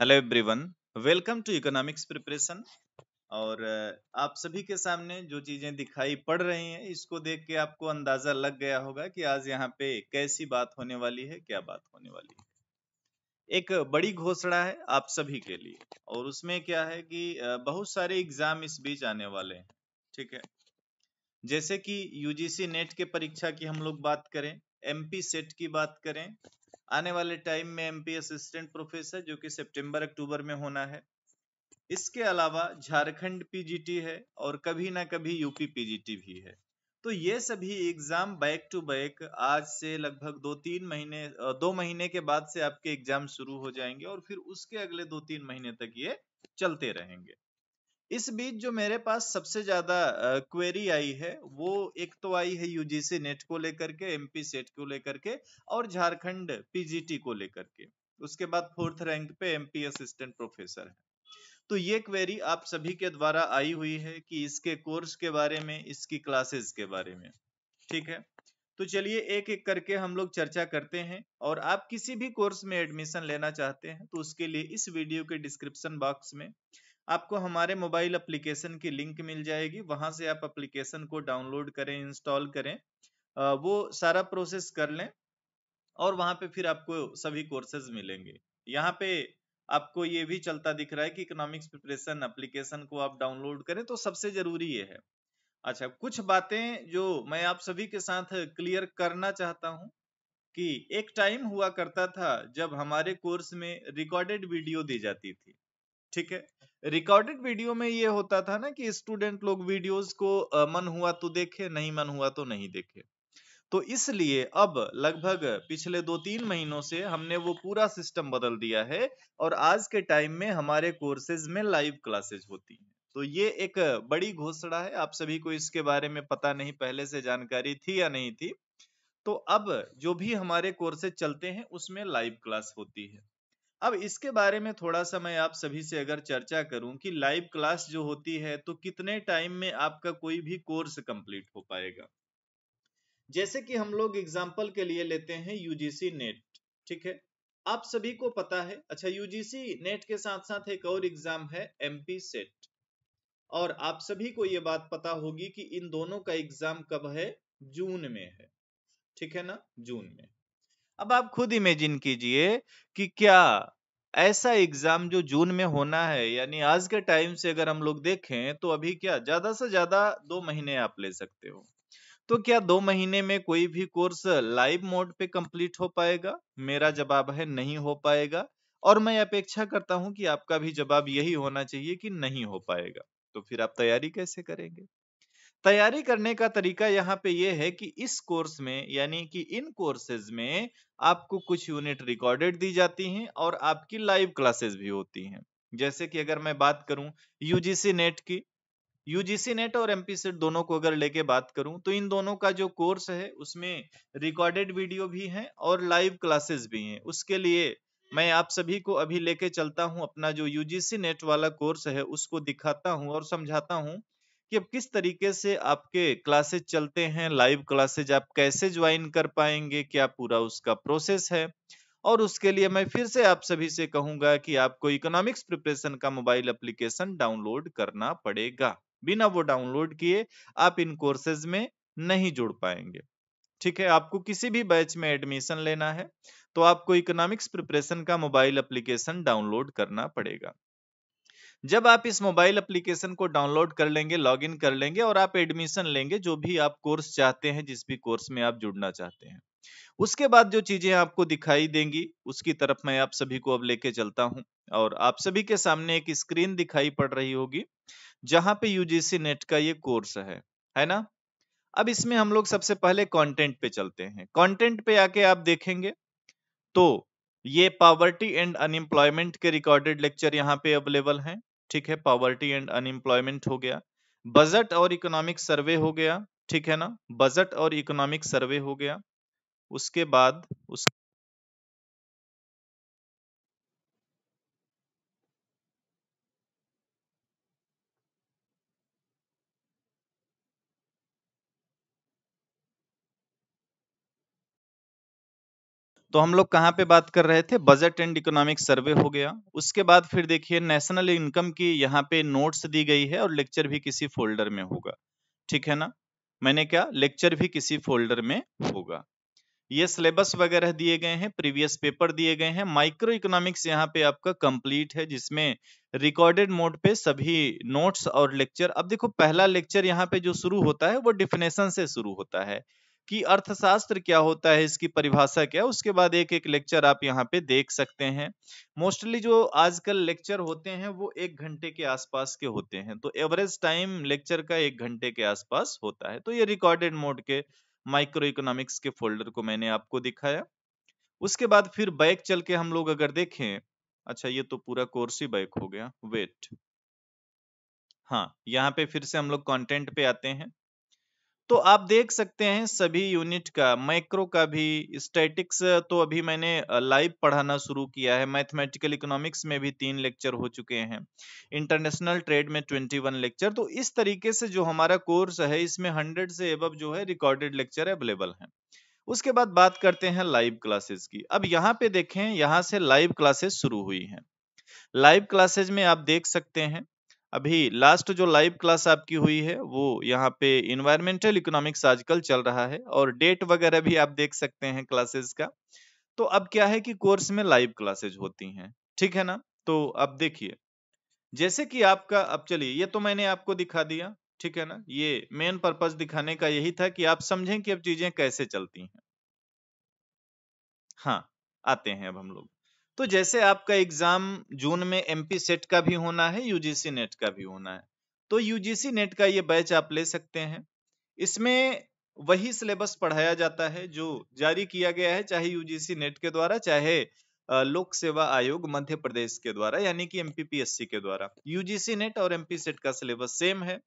hello everyone welcome to economics preparation और आप सभी के सामने जो चीजें दिखाई पड़ रही हैं इसको देख के आपको अंदाजा लग गया होगा कि आज यहाँ पे कैसी बात होने वाली है क्या बात होने वाली है एक बड़ी घोषणा है आप सभी के लिए और उसमें क्या है कि बहुत सारे एग्जाम इस बीच आने वाले हैं ठीक है जैसे कि यूजीसी नेट के परीक्षा की हम लोग बात करें एमपी सेट की बात करें आने वाले टाइम में एमपी असिस्टेंट प्रोफेसर जो कि सितंबर अक्टूबर में होना है इसके अलावा झारखंड पीजीटी है और कभी ना कभी यूपी पीजीटी भी है तो ये सभी एग्जाम बैक टू बैक आज से लगभग दो तीन महीने दो महीने के बाद से आपके एग्जाम शुरू हो जाएंगे और फिर उसके अगले दो तीन महीने तक ये चलते रहेंगे इस बीच जो मेरे पास सबसे ज्यादा क्वेरी आई है वो एक तो आई है यूजीसी नेट को लेकर के एमपी सेट को लेकर के और झारखंड पीजीटी को लेकर के उसके बाद फोर्थ रैंक पे एमपी असिस्टेंट प्रोफेसर है तो ये क्वेरी आप सभी के द्वारा आई हुई है कि इसके कोर्स के बारे में इसकी क्लासेस के बारे में ठीक है तो चलिए एक एक करके हम लोग चर्चा करते हैं और आप किसी भी कोर्स में एडमिशन लेना चाहते हैं तो उसके लिए इस वीडियो के डिस्क्रिप्शन बॉक्स में आपको हमारे मोबाइल एप्लीकेशन की लिंक मिल जाएगी वहां से आप एप्लीकेशन को डाउनलोड करें इंस्टॉल करें वो सारा प्रोसेस कर लें और वहां पे फिर आपको सभी कोर्सेज मिलेंगे यहाँ पे आपको ये भी चलता दिख रहा है कि इकोनॉमिक्स प्रिपरेशन एप्लीकेशन को आप डाउनलोड करें तो सबसे जरूरी ये है अच्छा कुछ बातें जो मैं आप सभी के साथ क्लियर करना चाहता हूँ कि एक टाइम हुआ करता था जब हमारे कोर्स में रिकॉर्डेड वीडियो दी जाती थी ठीक है रिकॉर्डेड वीडियो में ये होता था ना कि स्टूडेंट लोग वीडियोस को मन हुआ तो देखे नहीं मन हुआ तो नहीं देखे तो इसलिए अब लगभग पिछले दो तीन महीनों से हमने वो पूरा सिस्टम बदल दिया है और आज के टाइम में हमारे कोर्सेज में लाइव क्लासेज होती हैं तो ये एक बड़ी घोषणा है आप सभी को इसके बारे में पता नहीं पहले से जानकारी थी या नहीं थी तो अब जो भी हमारे कोर्सेज चलते हैं उसमें लाइव क्लास होती है अब इसके बारे में थोड़ा सा मैं आप सभी से अगर चर्चा करूं कि लाइव क्लास जो होती है तो कितने टाइम में आपका कोई भी कोर्स कंप्लीट हो पाएगा जैसे कि हम लोग एग्जाम्पल के लिए लेते हैं यूजीसी नेट ठीक है आप सभी को पता है अच्छा यूजीसी नेट के साथ साथ एक और एग्जाम है एम सेट और आप सभी को ये बात पता होगी कि इन दोनों का एग्जाम कब है जून में है ठीक है ना जून में अब आप खुद इमेजिन कीजिए कि क्या ऐसा एग्जाम जो जून में होना है यानी आज के टाइम से अगर हम लोग देखें तो अभी क्या ज्यादा से ज्यादा दो महीने आप ले सकते हो तो क्या दो महीने में कोई भी कोर्स लाइव मोड पे कंप्लीट हो पाएगा मेरा जवाब है नहीं हो पाएगा और मैं अपेक्षा करता हूं कि आपका भी जवाब यही होना चाहिए कि नहीं हो पाएगा तो फिर आप तैयारी कैसे करेंगे तैयारी करने का तरीका यहाँ पे ये है कि इस कोर्स में यानी कि इन कोर्सेज में आपको कुछ यूनिट रिकॉर्डेड दी जाती हैं और आपकी लाइव क्लासेस भी होती हैं जैसे कि अगर मैं बात करूं यूजीसी नेट की यूजीसी नेट और एम दोनों को अगर लेके बात करूं तो इन दोनों का जो कोर्स है उसमें रिकॉर्डेड वीडियो भी है और लाइव क्लासेस भी हैं उसके लिए मैं आप सभी को अभी लेके चलता हूँ अपना जो यूजीसी नेट वाला कोर्स है उसको दिखाता हूँ और समझाता हूँ कि अब किस तरीके से आपके क्लासेज चलते हैं लाइव क्लासेज आप कैसे ज्वाइन कर पाएंगे क्या पूरा उसका प्रोसेस है और उसके लिए मैं फिर से आप सभी से कहूंगा कि आपको इकोनॉमिक्स प्रिपरेशन का मोबाइल एप्लीकेशन डाउनलोड करना पड़ेगा बिना वो डाउनलोड किए आप इन कोर्सेज में नहीं जुड़ पाएंगे ठीक है आपको किसी भी बैच में एडमिशन लेना है तो आपको इकोनॉमिक्स प्रिपरेशन का मोबाइल एप्लीकेशन डाउनलोड करना पड़ेगा जब आप इस मोबाइल एप्लीकेशन को डाउनलोड कर लेंगे लॉगिन कर लेंगे और आप एडमिशन लेंगे जो भी आप कोर्स चाहते हैं जिस भी कोर्स में आप जुड़ना चाहते हैं उसके बाद जो चीजें आपको दिखाई देंगी उसकी तरफ मैं आप सभी को अब लेके चलता हूं और आप सभी के सामने एक स्क्रीन दिखाई पड़ रही होगी जहां पे यूजीसी नेट का ये कोर्स है है ना अब इसमें हम लोग सबसे पहले कंटेंट पे चलते हैं कंटेंट पे आके आप देखेंगे तो ये पावर्टी एंड अनएम्प्लॉयमेंट के रिकॉर्डेड लेक्चर यहाँ पे अवेलेबल हैं ठीक है पॉवर्टी एंड अनएम्प्लॉयमेंट हो गया बजट और इकोनॉमिक सर्वे हो गया ठीक है ना बजट और इकोनॉमिक सर्वे हो गया उसके बाद उस तो हम लोग कहाँ पे बात कर रहे थे बजट एंड इकोनॉमिक सर्वे हो गया उसके बाद फिर देखिए नेशनल इनकम की यहाँ पे नोट्स दी गई है और लेक्चर भी किसी फोल्डर में होगा ठीक है ना मैंने क्या लेक्चर भी किसी फोल्डर में होगा ये सिलेबस वगैरह दिए गए हैं प्रीवियस पेपर दिए गए हैं माइक्रो इकोनॉमिक्स यहाँ पे आपका कंप्लीट है जिसमें रिकॉर्डेड मोड पे सभी नोट्स और लेक्चर अब देखो पहला लेक्चर यहाँ पे जो शुरू होता है वो डिफिनेशन से शुरू होता है कि अर्थशास्त्र क्या होता है इसकी परिभाषा क्या है उसके बाद एक एक लेक्चर आप यहाँ पे देख सकते हैं मोस्टली जो आजकल लेक्चर होते हैं वो एक घंटे के आसपास के होते हैं तो एवरेज टाइम लेक्चर का एक घंटे के आसपास होता है तो ये रिकॉर्डेड मोड के माइक्रो इकोनॉमिक्स के फोल्डर को मैंने आपको दिखाया उसके बाद फिर बैक चल के हम लोग अगर देखें अच्छा ये तो पूरा कोर्स ही बैक हो गया वेट हाँ यहाँ पे फिर से हम लोग कॉन्टेंट पे आते हैं तो आप देख सकते हैं सभी यूनिट का माइक्रो का भी स्टैटिक्स तो अभी मैंने लाइव पढ़ाना शुरू किया है मैथमेटिकल इकोनॉमिक्स में भी तीन लेक्चर हो चुके हैं इंटरनेशनल ट्रेड में ट्वेंटी वन लेक्चर तो इस तरीके से जो हमारा कोर्स है इसमें हंड्रेड से एब जो है रिकॉर्डेड लेक्चर अवेलेबल है उसके बाद बात करते हैं लाइव क्लासेस की अब यहाँ पे देखें यहाँ से लाइव क्लासेस शुरू हुई है लाइव क्लासेज में आप देख सकते हैं अभी लास्ट जो लाइव क्लास आपकी हुई है वो यहाँ पे इन्वायरमेंटल इकोनॉमिक्स आजकल चल रहा है और डेट वगैरह भी आप देख सकते हैं क्लासेस का तो अब क्या है कि कोर्स में लाइव क्लासेज होती हैं ठीक है ना तो अब देखिए जैसे कि आपका अब चलिए ये तो मैंने आपको दिखा दिया ठीक है ना ये मेन पर्पज दिखाने का यही था कि आप समझें कि अब चीजें कैसे चलती हैं हाँ आते हैं अब हम लोग तो जैसे आपका एग्जाम जून में एमपी सेट का भी होना है यूजीसी नेट का भी होना है तो यूजीसी नेट का ये बैच आप ले सकते हैं इसमें वही सिलेबस पढ़ाया जाता है जो जारी किया गया है चाहे यूजीसी नेट के द्वारा चाहे लोक सेवा आयोग मध्य प्रदेश के द्वारा यानी कि एमपीपीएससी के द्वारा यूजीसी नेट और एमपी सेट का सिलेबस सेम है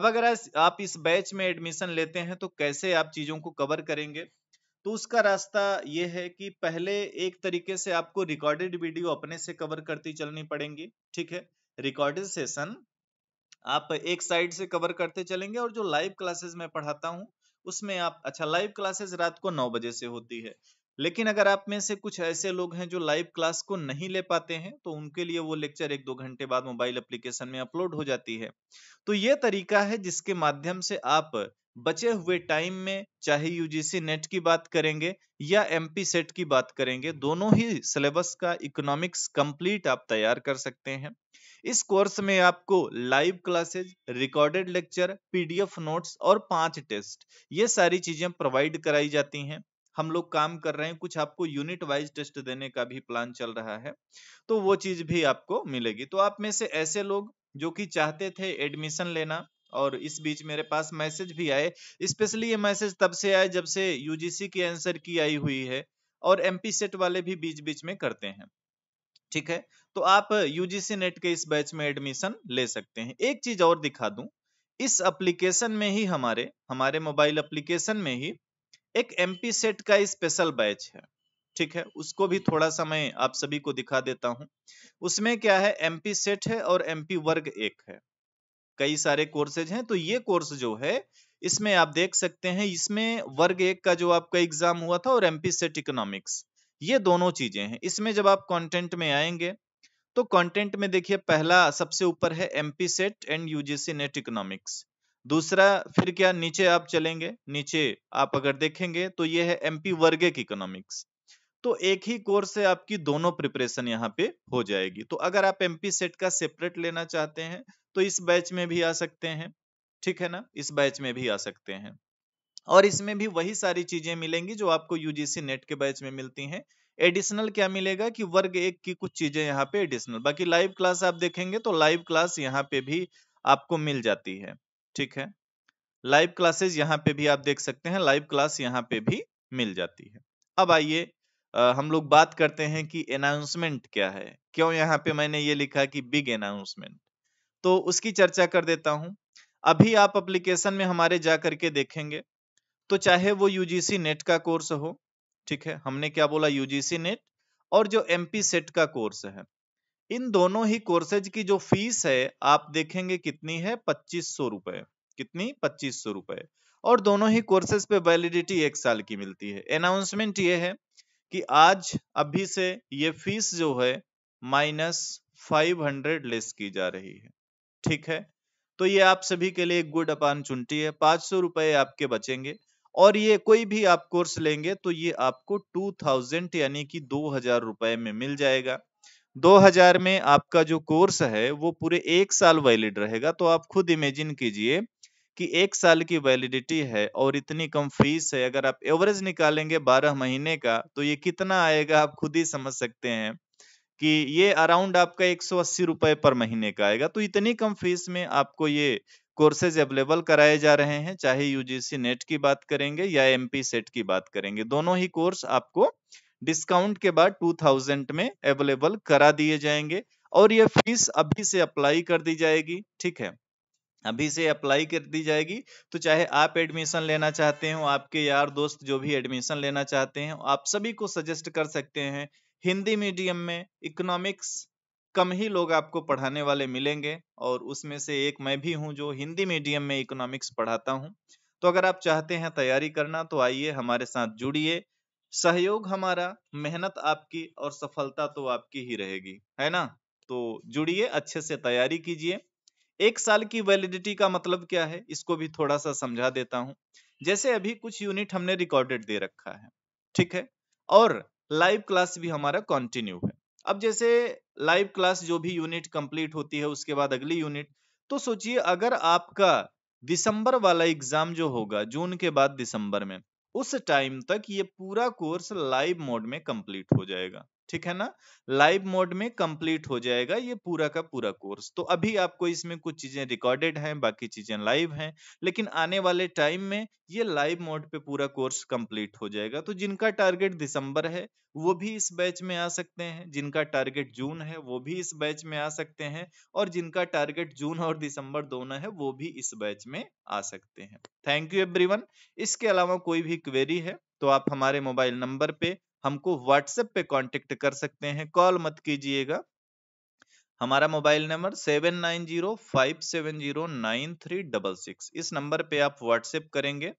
अब अगर आप इस बैच में एडमिशन लेते हैं तो कैसे आप चीजों को कवर करेंगे तो उसका रास्ता ये है कि पहले एक तरीके से आपको रिकॉर्डेड वीडियो अपने से कवर करती चलनी पड़ेंगी ठीक है रिकॉर्डेड सेशन आप एक साइड से कवर करते चलेंगे और जो लाइव क्लासेस में पढ़ाता हूँ उसमें आप अच्छा लाइव क्लासेस रात को नौ बजे से होती है लेकिन अगर आप में से कुछ ऐसे लोग हैं जो लाइव क्लास को नहीं ले पाते हैं तो उनके लिए वो लेक्चर एक दो घंटे बाद मोबाइल एप्लीकेशन में अपलोड हो जाती है तो ये तरीका है जिसके माध्यम से आप बचे हुए टाइम में चाहे यूजीसी नेट की बात करेंगे या एमपी सेट की बात करेंगे दोनों ही सिलेबस का इकोनॉमिक्स कंप्लीट आप तैयार कर सकते हैं इस कोर्स में आपको live classes recorded lecture PDF notes और पांच टेस्ट ये सारी चीजें प्रोवाइड कराई जाती हैं हम लोग काम कर रहे हैं कुछ आपको यूनिट वाइज टेस्ट देने का भी प्लान चल रहा है तो वो चीज भी आपको मिलेगी तो आप में से ऐसे लोग जो कि चाहते थे एडमिशन लेना और इस बीच मेरे पास मैसेज भी आए स्पेशली ये मैसेज तब से आए जब से यूजीसी की आंसर की आई हुई है और एमपी सेट वाले भी बीच बीच में करते हैं ठीक है तो आप यूजीसी नेट के इस बैच में एडमिशन ले सकते हैं एक चीज और दिखा दूं इस एप्लीकेशन में ही हमारे हमारे मोबाइल एप्लीकेशन में ही एक एमपी सेट का स्पेशल बैच है ठीक है उसको भी थोड़ा सा मैं आप सभी को दिखा देता हूं उसमें क्या है एमपी सेट है और एमपी वर्ग एक है कई सारे कोर्सेज हैं तो ये कोर्स जो है इसमें आप देख सकते हैं इसमें वर्ग एक का जो आपका एग्जाम हुआ था और एमपी सेट इकोनॉमिक्स ये दोनों चीजें हैं इसमें जब आप कंटेंट में आएंगे तो कंटेंट में देखिए पहला सबसे ऊपर है MP SET and UGC NET economics दूसरा फिर क्या नीचे आप चलेंगे नीचे आप अगर देखेंगे तो ये है एमपी वर्ग एक इकोनॉमिक्स तो एक ही कोर्स से आपकी दोनों प्रिपरेशन यहाँ पे हो जाएगी तो अगर आप एमपी सेट का सेपरेट लेना चाहते हैं तो इस बैच में भी आ सकते हैं ठीक है ना इस बैच में भी आ सकते हैं और इसमें भी वही सारी चीजें मिलेंगी जो आपको यूजीसी नेट के बैच में मिलती हैं एडिशनल क्या मिलेगा कि वर्ग एक की कुछ चीजें यहाँ पे एडिशनल बाकी लाइव क्लास आप देखेंगे तो लाइव क्लास यहाँ पे भी आपको मिल जाती है ठीक है लाइव क्लासेस यहाँ पे भी आप देख सकते हैं लाइव क्लास यहाँ पे भी मिल जाती है अब आइए हम लोग बात करते हैं कि अनाउंसमेंट क्या है क्यों यहाँ पे मैंने ये लिखा कि बिग अनाउंसमेंट तो उसकी चर्चा कर देता हूँ अभी आप अप्लीकेशन में हमारे जा करके देखेंगे तो चाहे वो यूजीसी नेट का कोर्स हो ठीक है हमने क्या बोला यूजीसी नेट और जो एम सेट का कोर्स है इन दोनों ही कोर्सेज की जो फीस है आप देखेंगे कितनी है पच्चीस सौ रुपए कितनी पच्चीस सौ रुपए और दोनों ही कोर्सेज पे वैलिडिटी एक साल की मिलती है अनाउंसमेंट ये है कि आज अभी से ये फीस जो है माइनस फाइव हंड्रेड लेस की जा रही है ठीक है तो ये आप सभी के लिए एक गुड अपॉर्चुनिटी है पांच सौ रुपए आपके बचेंगे और ये कोई भी आप कोर्स लेंगे तो ये आपको टू थाउजेंड यानी कि दो हजार रुपए में मिल जाएगा दो हजार में आपका जो कोर्स है वो पूरे एक साल वैलिड रहेगा तो आप खुद इमेजिन कीजिए कि एक साल की वैलिडिटी है और इतनी कम फीस है अगर आप एवरेज निकालेंगे बारह महीने का तो ये कितना आएगा आप खुद ही समझ सकते हैं कि ये अराउंड आपका एक सौ अस्सी रुपए पर महीने का आएगा तो इतनी कम फीस में आपको ये कोर्सेज अवेलेबल कराए जा रहे हैं चाहे यूजीसी नेट की बात करेंगे या एम सेट की बात करेंगे दोनों ही कोर्स आपको डिस्काउंट के बाद 2000 में अवेलेबल करा दिए जाएंगे और ये फीस अभी से अप्लाई कर दी जाएगी ठीक है अभी से अप्लाई कर दी जाएगी तो चाहे आप एडमिशन लेना चाहते हो आपके यार दोस्त जो भी एडमिशन लेना चाहते हैं आप सभी को सजेस्ट कर सकते हैं हिंदी मीडियम में इकोनॉमिक्स कम ही लोग आपको पढ़ाने वाले मिलेंगे और उसमें से एक मैं भी हूं जो हिंदी मीडियम में इकोनॉमिक्स पढ़ाता हूं तो अगर आप चाहते हैं तैयारी करना तो आइए हमारे साथ जुड़िए सहयोग हमारा मेहनत आपकी और सफलता तो आपकी ही रहेगी है ना तो जुड़िए अच्छे से तैयारी कीजिए एक साल की वैलिडिटी का मतलब क्या है इसको भी थोड़ा सा समझा देता हूं जैसे अभी कुछ यूनिट हमने रिकॉर्डेड दे रखा है ठीक है और लाइव क्लास भी हमारा कंटिन्यू है अब जैसे लाइव क्लास जो भी यूनिट कंप्लीट होती है उसके बाद अगली यूनिट तो सोचिए अगर आपका दिसंबर वाला एग्जाम जो होगा जून के बाद दिसंबर में उस टाइम तक ये पूरा कोर्स लाइव मोड में कंप्लीट हो जाएगा ठीक है ना लाइव मोड में कंप्लीट हो जाएगा ये पूरा का पूरा कोर्स तो अभी आपको इसमें कुछ चीजें रिकॉर्डेड हैं बाकी चीजें लाइव हैं लेकिन आने वाले टाइम में ये लाइव मोड पे पूरा कोर्स कंप्लीट हो जाएगा तो जिनका टारगेट दिसंबर है वो भी इस बैच में आ सकते हैं जिनका टारगेट जून है वो भी इस बैच में आ सकते हैं और जिनका टारगेट जून और दिसंबर दोनों है वो भी इस बैच में आ सकते हैं थैंक यू एवरी इसके अलावा कोई भी क्वेरी है तो आप हमारे मोबाइल नंबर पे हमको व्हाट्सएप पे कांटेक्ट कर सकते हैं कॉल मत कीजिएगा हमारा mobile number seven nine zero five seven zero nine three double six इस नंबर पे आप व्हाट्सएप करेंगे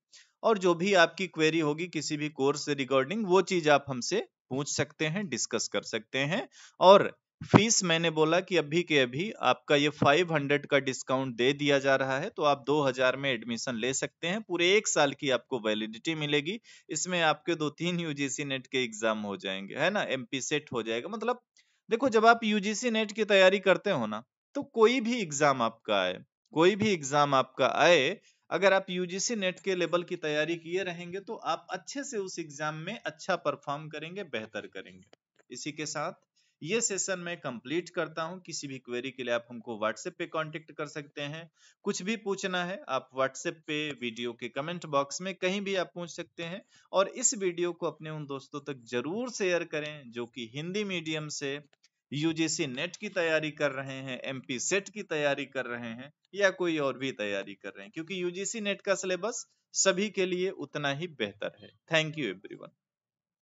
और जो भी आपकी क्वेरी होगी किसी भी कोर्स से रिगार्डिंग वो चीज आप हमसे पूछ सकते हैं डिस्कस कर सकते हैं और फीस मैंने बोला कि अभी के अभी आपका ये 500 का डिस्काउंट दे दिया जा रहा है तो आप 2000 में एडमिशन ले सकते हैं पूरे एक साल की आपको वैलिडिटी मिलेगी इसमें आपके दो तीन यूजीसी नेट के एग्जाम हो जाएंगे है ना एमपी सेट हो जाएगा मतलब देखो जब आप यूजीसी नेट की तैयारी करते हो ना तो कोई भी एग्जाम आपका आए कोई भी एग्जाम आपका आए अगर आप यूजीसी नेट के लेवल की तैयारी किए रहेंगे तो आप अच्छे से उस एग्जाम में अच्छा परफॉर्म करेंगे बेहतर करेंगे इसी के साथ ये सेशन मैं कंप्लीट करता हूँ किसी भी क्वेरी के लिए आप हमको व्हाट्सएप पे कांटेक्ट कर सकते हैं कुछ भी पूछना है आप व्हाट्सएप पे वीडियो के कमेंट बॉक्स में कहीं भी आप पूछ सकते हैं और इस वीडियो को अपने उन दोस्तों तक जरूर शेयर करें जो कि हिंदी मीडियम से यूजीसी नेट की तैयारी कर रहे हैं एम सेट की तैयारी कर रहे हैं या कोई और भी तैयारी कर रहे हैं क्योंकि यूजीसी नेट का सिलेबस सभी के लिए उतना ही बेहतर है थैंक यू एवरीवन